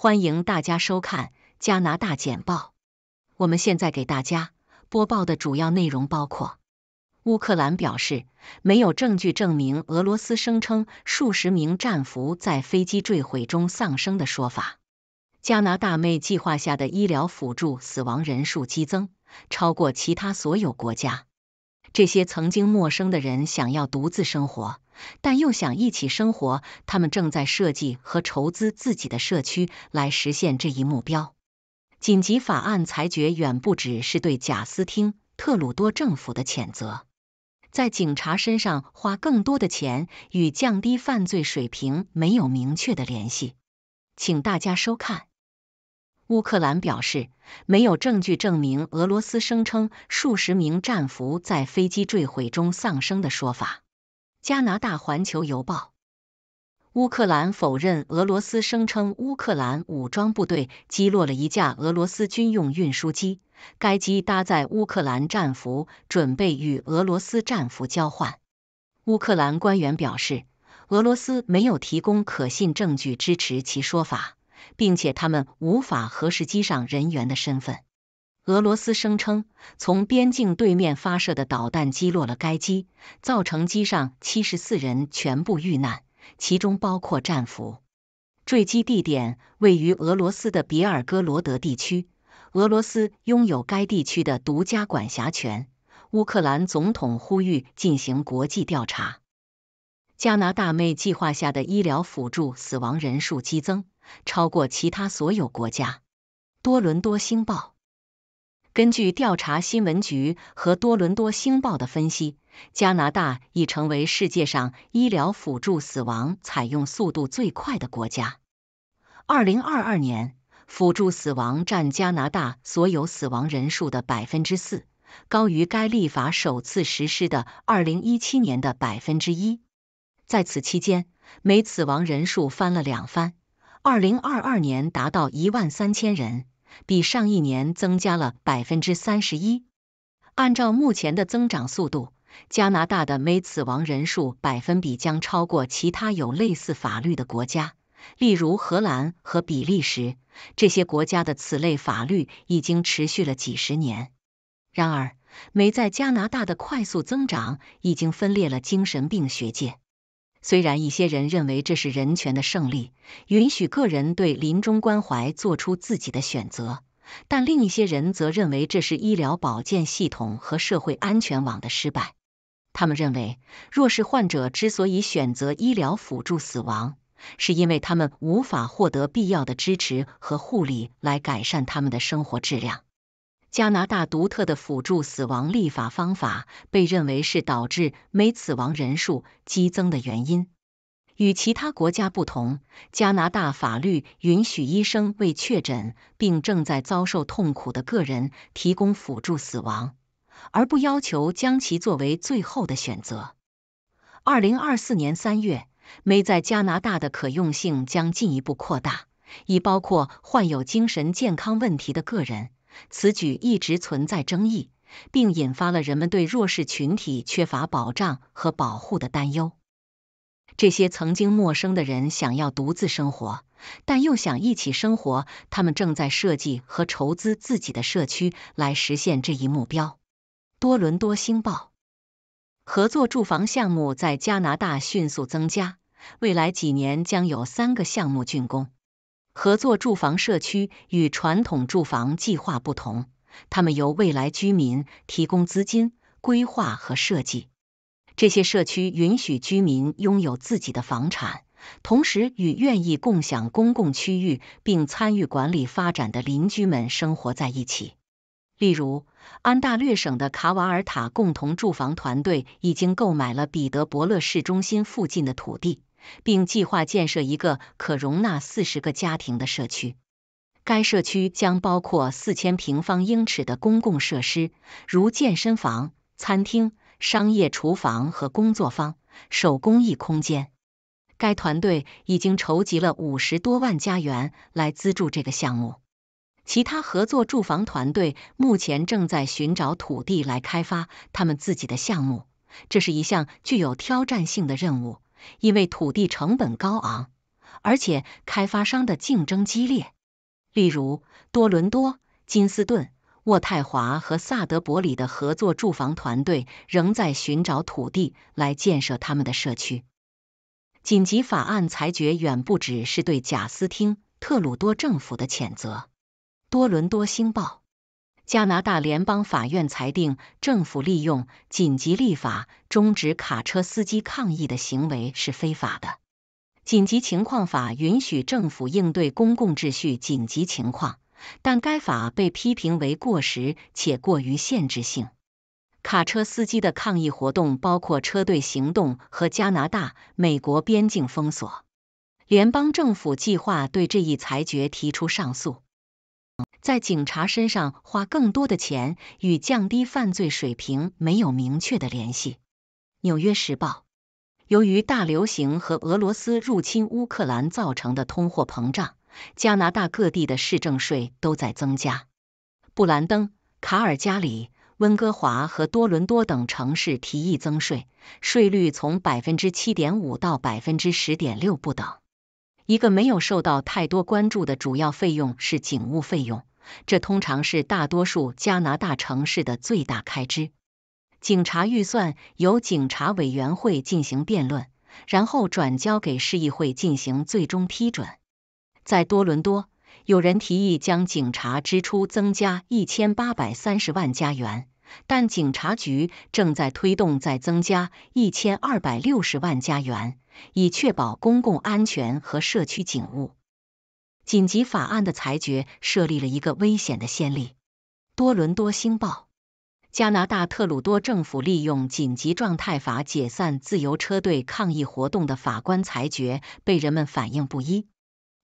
欢迎大家收看《加拿大简报》。我们现在给大家播报的主要内容包括：乌克兰表示没有证据证明俄罗斯声称数十名战俘在飞机坠毁中丧生的说法；加拿大妹计划下的医疗辅助死亡人数激增，超过其他所有国家；这些曾经陌生的人想要独自生活。但又想一起生活，他们正在设计和筹资自己的社区来实现这一目标。紧急法案裁决远不只是对贾斯汀·特鲁多政府的谴责。在警察身上花更多的钱与降低犯罪水平没有明确的联系。请大家收看。乌克兰表示，没有证据证明俄罗斯声称数十名战俘在飞机坠毁中丧生的说法。加拿大《环球邮报》：乌克兰否认俄罗斯声称乌克兰武装部队击落了一架俄罗斯军用运输机，该机搭载乌克兰战俘，准备与俄罗斯战俘交换。乌克兰官员表示，俄罗斯没有提供可信证据支持其说法，并且他们无法核实机上人员的身份。俄罗斯声称，从边境对面发射的导弹击落了该机，造成机上七十四人全部遇难，其中包括战俘。坠机地点位于俄罗斯的别尔哥罗德地区，俄罗斯拥有该地区的独家管辖权。乌克兰总统呼吁进行国际调查。加拿大妹计划下的医疗辅助死亡人数激增，超过其他所有国家。多伦多星报。根据调查新闻局和多伦多星报的分析，加拿大已成为世界上医疗辅助死亡采用速度最快的国家。2022年，辅助死亡占加拿大所有死亡人数的4%，高于该立法首次实施的2017年的1%。在此期间，每死亡人数翻了两番，2022年达到13000人。比上一年增加了百分之三十一。按照目前的增长速度，加拿大的每死亡人数百分比将超过其他有类似法律的国家，例如荷兰和比利时。这些国家的此类法律已经持续了几十年。然而，没在加拿大的快速增长已经分裂了精神病学界。虽然一些人认为这是人权的胜利，允许个人对临终关怀做出自己的选择，但另一些人则认为这是医疗保健系统和社会安全网的失败。他们认为，弱势患者之所以选择医疗辅助死亡，是因为他们无法获得必要的支持和护理来改善他们的生活质量。加拿大独特的辅助死亡立法方法被认为是导致梅死亡人数激增的原因。与其他国家不同，加拿大法律允许医生为确诊并正在遭受痛苦的个人提供辅助死亡，而不要求将其作为最后的选择。二零二四年三月，没在加拿大的可用性将进一步扩大，以包括患有精神健康问题的个人。此举一直存在争议，并引发了人们对弱势群体缺乏保障和保护的担忧。这些曾经陌生的人想要独自生活，但又想一起生活，他们正在设计和筹资自己的社区来实现这一目标。多伦多星报：合作住房项目在加拿大迅速增加，未来几年将有三个项目竣工。合作住房社区与传统住房计划不同，他们由未来居民提供资金、规划和设计。这些社区允许居民拥有自己的房产，同时与愿意共享公共区域并参与管理发展的邻居们生活在一起。例如，安大略省的卡瓦尔塔共同住房团队已经购买了彼得伯勒市中心附近的土地。并计划建设一个可容纳四十个家庭的社区。该社区将包括四千平方英尺的公共设施，如健身房、餐厅、商业厨房和工作坊、手工艺空间。该团队已经筹集了五十多万加元来资助这个项目。其他合作住房团队目前正在寻找土地来开发他们自己的项目。这是一项具有挑战性的任务。因为土地成本高昂，而且开发商的竞争激烈。例如，多伦多、金斯顿、渥太华和萨德伯里的合作住房团队仍在寻找土地来建设他们的社区。紧急法案裁决远不只是对贾斯汀·特鲁多政府的谴责，《多伦多星报》。加拿大联邦法院裁定，政府利用紧急立法终止卡车司机抗议的行为是非法的。紧急情况法允许政府应对公共秩序紧急情况，但该法被批评为过时且过于限制性。卡车司机的抗议活动包括车队行动和加拿大美国边境封锁。联邦政府计划对这一裁决提出上诉。在警察身上花更多的钱与降低犯罪水平没有明确的联系。纽约时报，由于大流行和俄罗斯入侵乌克兰造成的通货膨胀，加拿大各地的市政税都在增加。布兰登、卡尔加里、温哥华和多伦多等城市提议增税，税率从百分之七点五到百分之十点六不等。一个没有受到太多关注的主要费用是警务费用。这通常是大多数加拿大城市的最大开支。警察预算由警察委员会进行辩论，然后转交给市议会进行最终批准。在多伦多，有人提议将警察支出增加一千八百三十万加元，但警察局正在推动再增加一千二百六十万加元，以确保公共安全和社区警务。紧急法案的裁决设立了一个危险的先例。多伦多星报：加拿大特鲁多政府利用紧急状态法解散自由车队抗议活动的法官裁决，被人们反应不一。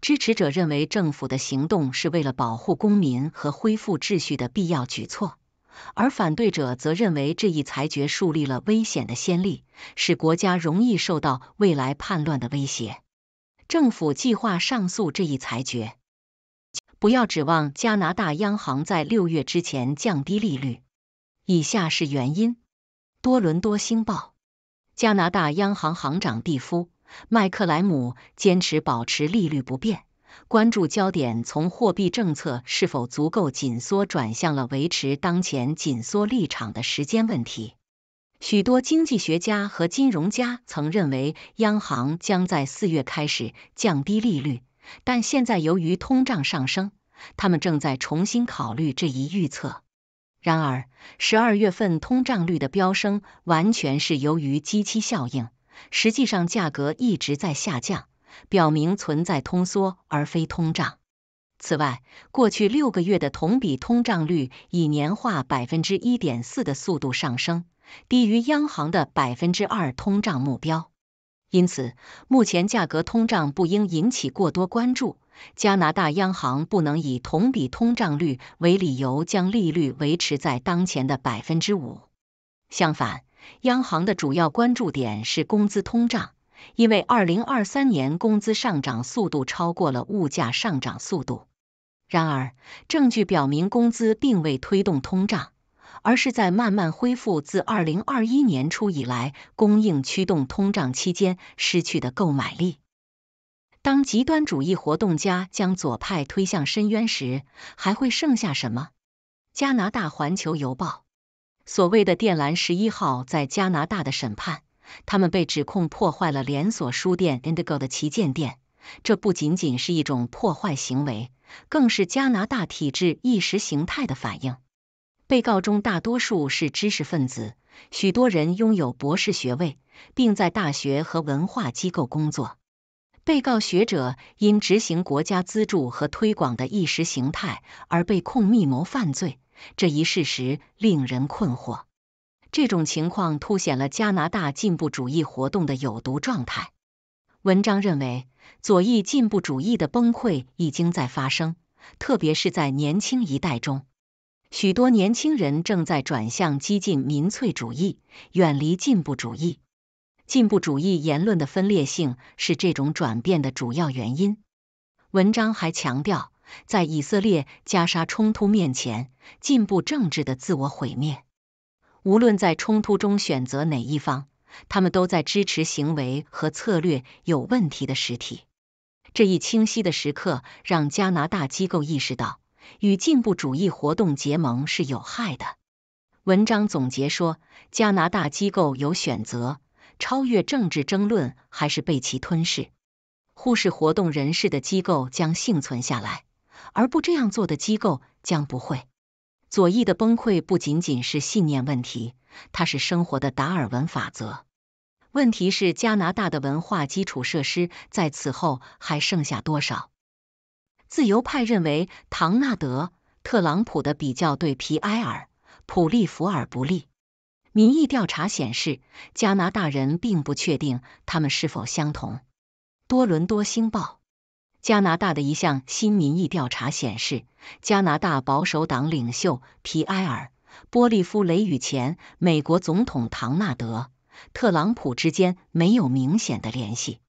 支持者认为政府的行动是为了保护公民和恢复秩序的必要举措，而反对者则认为这一裁决树立了危险的先例，使国家容易受到未来叛乱的威胁。政府计划上诉这一裁决。不要指望加拿大央行在六月之前降低利率。以下是原因：多伦多星报，加拿大央行行长蒂夫·麦克莱姆坚持保持利率不变。关注焦点从货币政策是否足够紧缩，转向了维持当前紧缩立场的时间问题。许多经济学家和金融家曾认为，央行将在四月开始降低利率，但现在由于通胀上升，他们正在重新考虑这一预测。然而，十二月份通胀率的飙升完全是由于基期效应，实际上价格一直在下降，表明存在通缩而非通胀。此外，过去六个月的同比通胀率以年化百分之一点四的速度上升。低于央行的百分之二通胀目标，因此目前价格通胀不应引起过多关注。加拿大央行不能以同比通胀率为理由将利率维持在当前的百分之五。相反，央行的主要关注点是工资通胀，因为二零二三年工资上涨速度超过了物价上涨速度。然而，证据表明工资并未推动通胀。而是在慢慢恢复自二零二一年初以来，供应驱动通胀期间失去的购买力。当极端主义活动家将左派推向深渊时，还会剩下什么？加拿大环球邮报所谓的“电缆十一号”在加拿大的审判，他们被指控破坏了连锁书店 Indigo 的旗舰店。这不仅仅是一种破坏行为，更是加拿大体制意识形态的反应。被告中大多数是知识分子，许多人拥有博士学位，并在大学和文化机构工作。被告学者因执行国家资助和推广的意识形态而被控密谋犯罪，这一事实令人困惑。这种情况凸显了加拿大进步主义活动的有毒状态。文章认为，左翼进步主义的崩溃已经在发生，特别是在年轻一代中。许多年轻人正在转向激进民粹主义，远离进步主义。进步主义言论的分裂性是这种转变的主要原因。文章还强调，在以色列加沙冲突面前，进步政治的自我毁灭。无论在冲突中选择哪一方，他们都在支持行为和策略有问题的实体。这一清晰的时刻让加拿大机构意识到。与进步主义活动结盟是有害的。文章总结说，加拿大机构有选择，超越政治争论还是被其吞噬。忽视活动人士的机构将幸存下来，而不这样做的机构将不会。左翼的崩溃不仅仅是信念问题，它是生活的达尔文法则。问题是加拿大的文化基础设施在此后还剩下多少？自由派认为，唐纳德·特朗普的比较对皮埃尔·普利福尔不利。民意调查显示，加拿大人并不确定他们是否相同。多伦多星报：加拿大的一项新民意调查显示，加拿大保守党领袖皮埃尔·波利夫雷与前美国总统唐纳德·特朗普之间没有明显的联系。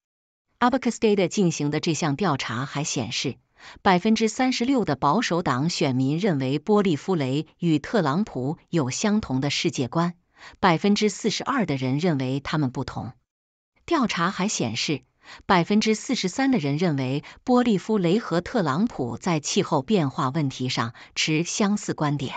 Abacus Data 进行的这项调查还显示。百分之三十六的保守党选民认为波利夫雷与特朗普有相同的世界观，百分之四十二的人认为他们不同。调查还显示，百分之四十三的人认为波利夫雷和特朗普在气候变化问题上持相似观点。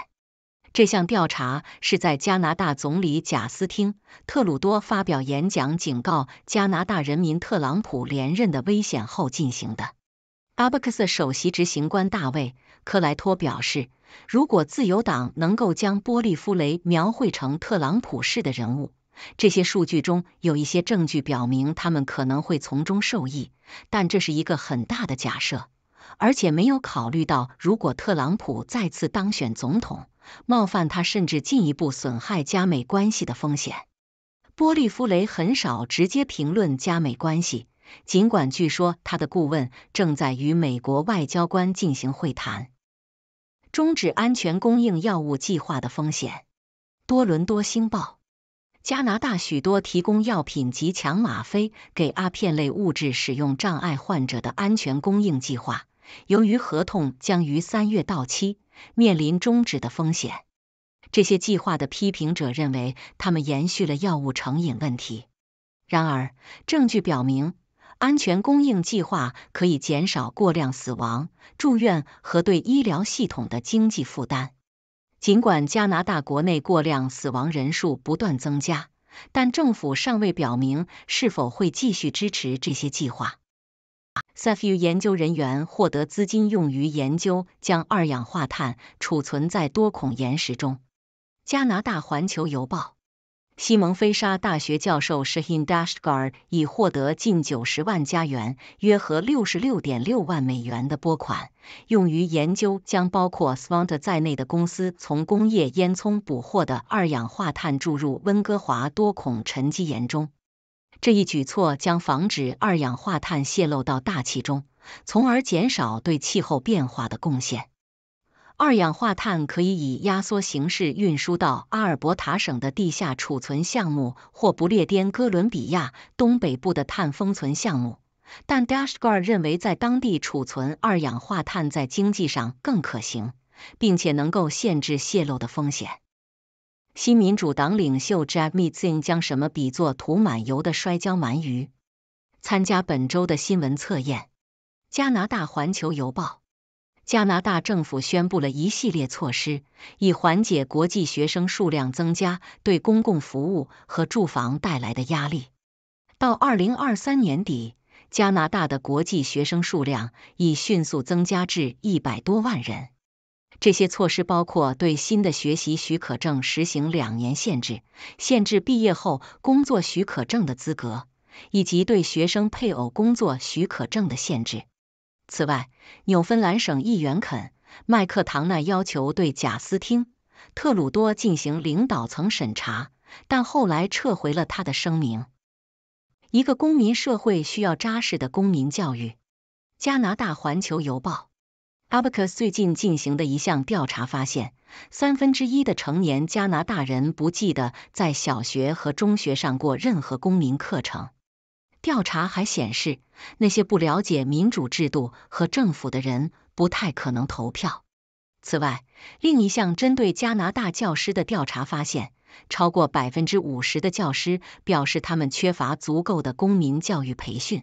这项调查是在加拿大总理贾斯汀·特鲁多发表演讲，警告加拿大人民特朗普连任的危险后进行的。巴布克斯首席执行官大卫·克莱托表示，如果自由党能够将波利夫雷描绘成特朗普式的人物，这些数据中有一些证据表明他们可能会从中受益，但这是一个很大的假设，而且没有考虑到如果特朗普再次当选总统，冒犯他甚至进一步损害加美关系的风险。波利夫雷很少直接评论加美关系。尽管据说他的顾问正在与美国外交官进行会谈，终止安全供应药物计划的风险。多伦多星报：加拿大许多提供药品及强吗啡给阿片类物质使用障碍患者的安全供应计划，由于合同将于三月到期，面临终止的风险。这些计划的批评者认为，他们延续了药物成瘾问题。然而，证据表明。安全供应计划可以减少过量死亡、住院和对医疗系统的经济负担。尽管加拿大国内过量死亡人数不断增加，但政府尚未表明是否会继续支持这些计划。s f u 研究人员获得资金用于研究将二氧化碳储存在多孔岩石中。加拿大环球邮报。西蒙菲沙大学教授 Shahin d a s g a r 已获得近九十万加元（约合六十六点六万美元）的拨款，用于研究将包括 Swant 在内的公司从工业烟囱捕获的二氧化碳注入温哥华多孔沉积岩中。这一举措将防止二氧化碳泄漏到大气中，从而减少对气候变化的贡献。二氧化碳可以以压缩形式运输到阿尔伯塔省的地下储存项目或不列颠哥伦比亚东北部的碳封存项目，但 Dashgar 认为在当地储存二氧化碳在经济上更可行，并且能够限制泄漏的风险。新民主党领袖 Jamieson 将什么比作涂满油的摔跤鳗鱼？参加本周的新闻测验，《加拿大环球邮报》。加拿大政府宣布了一系列措施，以缓解国际学生数量增加对公共服务和住房带来的压力。到二零二三年底，加拿大的国际学生数量已迅速增加至一百多万人。这些措施包括对新的学习许可证实行两年限制，限制毕业后工作许可证的资格，以及对学生配偶工作许可证的限制。此外，纽芬兰省议员肯·麦克唐纳要求对贾斯汀·特鲁多进行领导层审查，但后来撤回了他的声明。一个公民社会需要扎实的公民教育。加拿大环球邮报，Abacus 最近进行的一项调查发现，三分之一的成年加拿大人不记得在小学和中学上过任何公民课程。调查还显示，那些不了解民主制度和政府的人不太可能投票。此外，另一项针对加拿大教师的调查发现，超过百分之五十的教师表示他们缺乏足够的公民教育培训。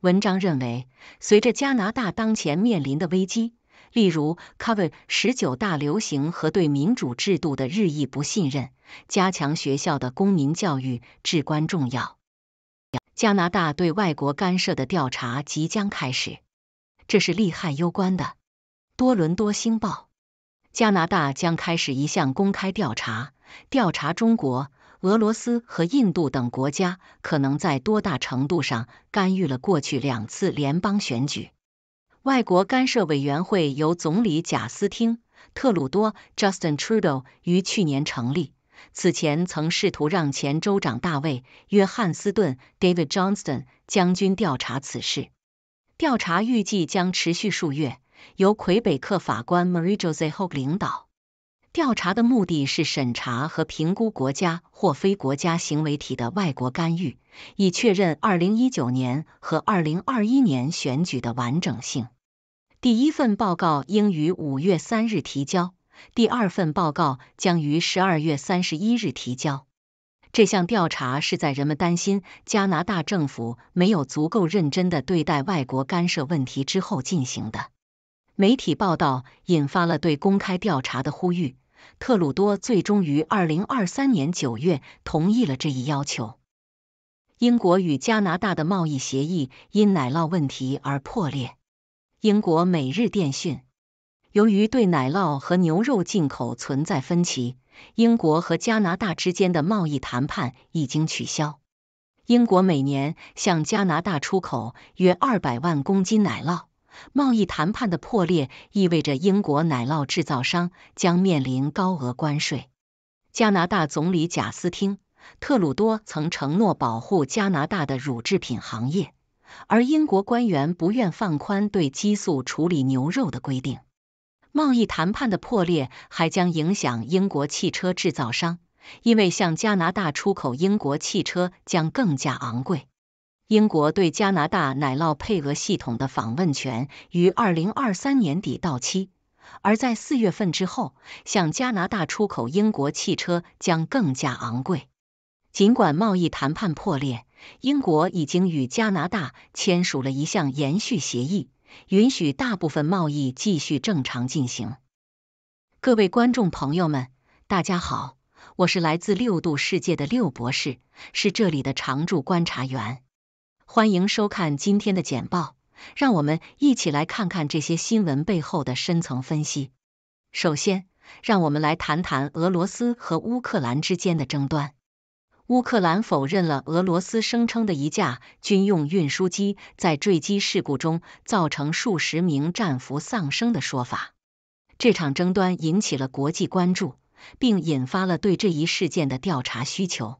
文章认为，随着加拿大当前面临的危机，例如 COVID-19 大流行和对民主制度的日益不信任，加强学校的公民教育至关重要。加拿大对外国干涉的调查即将开始，这是利害攸关的。多伦多星报：加拿大将开始一项公开调查，调查中国、俄罗斯和印度等国家可能在多大程度上干预了过去两次联邦选举。外国干涉委员会由总理贾斯汀·特鲁多 （Justin Trudeau） 于去年成立。此前曾试图让前州长大卫·约翰斯顿 （David Johnston） 将军调查此事。调查预计将持续数月，由魁北克法官 Marie Jose h o u e 领导。调查的目的是审查和评估国家或非国家行为体的外国干预，以确认二零一九年和二零二一年选举的完整性。第一份报告应于五月三日提交。第二份报告将于十二月三十一日提交。这项调查是在人们担心加拿大政府没有足够认真的对待外国干涉问题之后进行的。媒体报道引发了对公开调查的呼吁。特鲁多最终于二零二三年九月同意了这一要求。英国与加拿大的贸易协议因奶酪问题而破裂。英国每日电讯。由于对奶酪和牛肉进口存在分歧，英国和加拿大之间的贸易谈判已经取消。英国每年向加拿大出口约二百万公斤奶酪，贸易谈判的破裂意味着英国奶酪制造商将面临高额关税。加拿大总理贾斯汀·特鲁多曾承诺保护加拿大的乳制品行业，而英国官员不愿放宽对激素处理牛肉的规定。贸易谈判的破裂还将影响英国汽车制造商，因为向加拿大出口英国汽车将更加昂贵。英国对加拿大奶酪配额系统的访问权于二零二三年底到期，而在四月份之后，向加拿大出口英国汽车将更加昂贵。尽管贸易谈判破裂，英国已经与加拿大签署了一项延续协议。允许大部分贸易继续正常进行。各位观众朋友们，大家好，我是来自六度世界的六博士，是这里的常驻观察员。欢迎收看今天的简报，让我们一起来看看这些新闻背后的深层分析。首先，让我们来谈谈俄罗斯和乌克兰之间的争端。乌克兰否认了俄罗斯声称的一架军用运输机在坠机事故中造成数十名战俘丧生的说法。这场争端引起了国际关注，并引发了对这一事件的调查需求。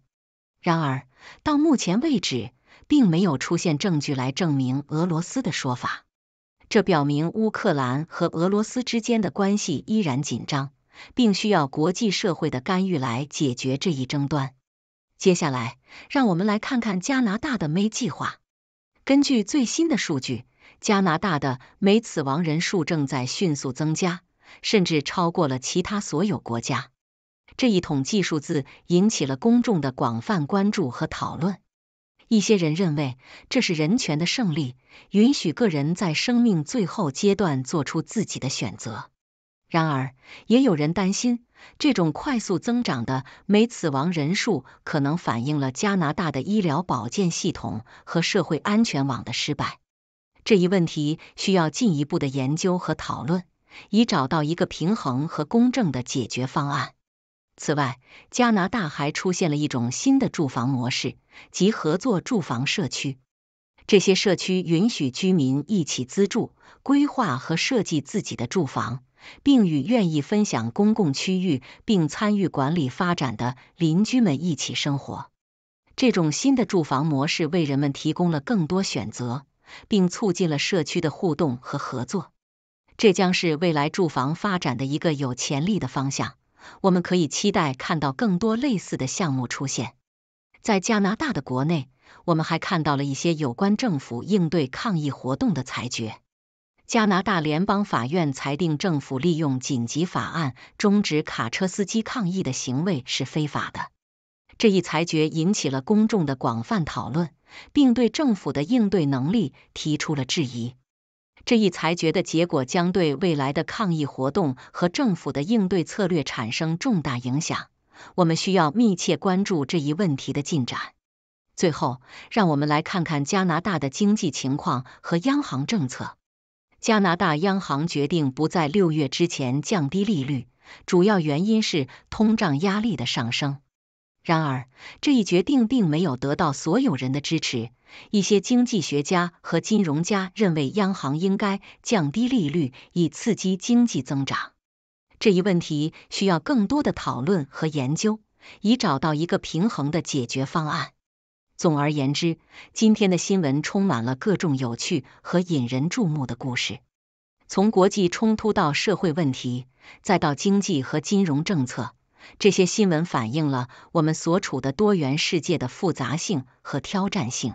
然而，到目前为止，并没有出现证据来证明俄罗斯的说法。这表明乌克兰和俄罗斯之间的关系依然紧张，并需要国际社会的干预来解决这一争端。接下来，让我们来看看加拿大的 “May” 计划。根据最新的数据，加拿大的 “May” 死亡人数正在迅速增加，甚至超过了其他所有国家。这一统计数字引起了公众的广泛关注和讨论。一些人认为这是人权的胜利，允许个人在生命最后阶段做出自己的选择；然而，也有人担心。这种快速增长的每死亡人数可能反映了加拿大的医疗保健系统和社会安全网的失败。这一问题需要进一步的研究和讨论，以找到一个平衡和公正的解决方案。此外，加拿大还出现了一种新的住房模式即合作住房社区，这些社区允许居民一起资助、规划和设计自己的住房。并与愿意分享公共区域并参与管理发展的邻居们一起生活。这种新的住房模式为人们提供了更多选择，并促进了社区的互动和合作。这将是未来住房发展的一个有潜力的方向。我们可以期待看到更多类似的项目出现。在加拿大的国内，我们还看到了一些有关政府应对抗议活动的裁决。加拿大联邦法院裁定，政府利用紧急法案终止卡车司机抗议的行为是非法的。这一裁决引起了公众的广泛讨论，并对政府的应对能力提出了质疑。这一裁决的结果将对未来的抗议活动和政府的应对策略产生重大影响。我们需要密切关注这一问题的进展。最后，让我们来看看加拿大的经济情况和央行政策。加拿大央行决定不在六月之前降低利率，主要原因是通胀压力的上升。然而，这一决定并没有得到所有人的支持。一些经济学家和金融家认为，央行应该降低利率以刺激经济增长。这一问题需要更多的讨论和研究，以找到一个平衡的解决方案。总而言之，今天的新闻充满了各种有趣和引人注目的故事。从国际冲突到社会问题，再到经济和金融政策，这些新闻反映了我们所处的多元世界的复杂性和挑战性。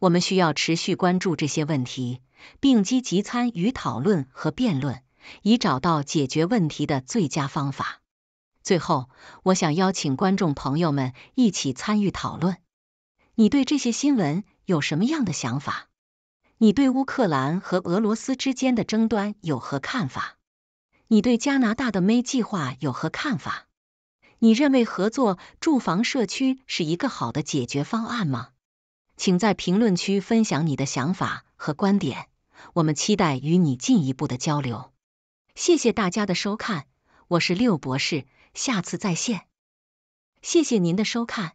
我们需要持续关注这些问题，并积极参与讨论和辩论，以找到解决问题的最佳方法。最后，我想邀请观众朋友们一起参与讨论。你对这些新闻有什么样的想法？你对乌克兰和俄罗斯之间的争端有何看法？你对加拿大的“ May 计划”有何看法？你认为合作住房社区是一个好的解决方案吗？请在评论区分享你的想法和观点。我们期待与你进一步的交流。谢谢大家的收看，我是六博士，下次再见。谢谢您的收看。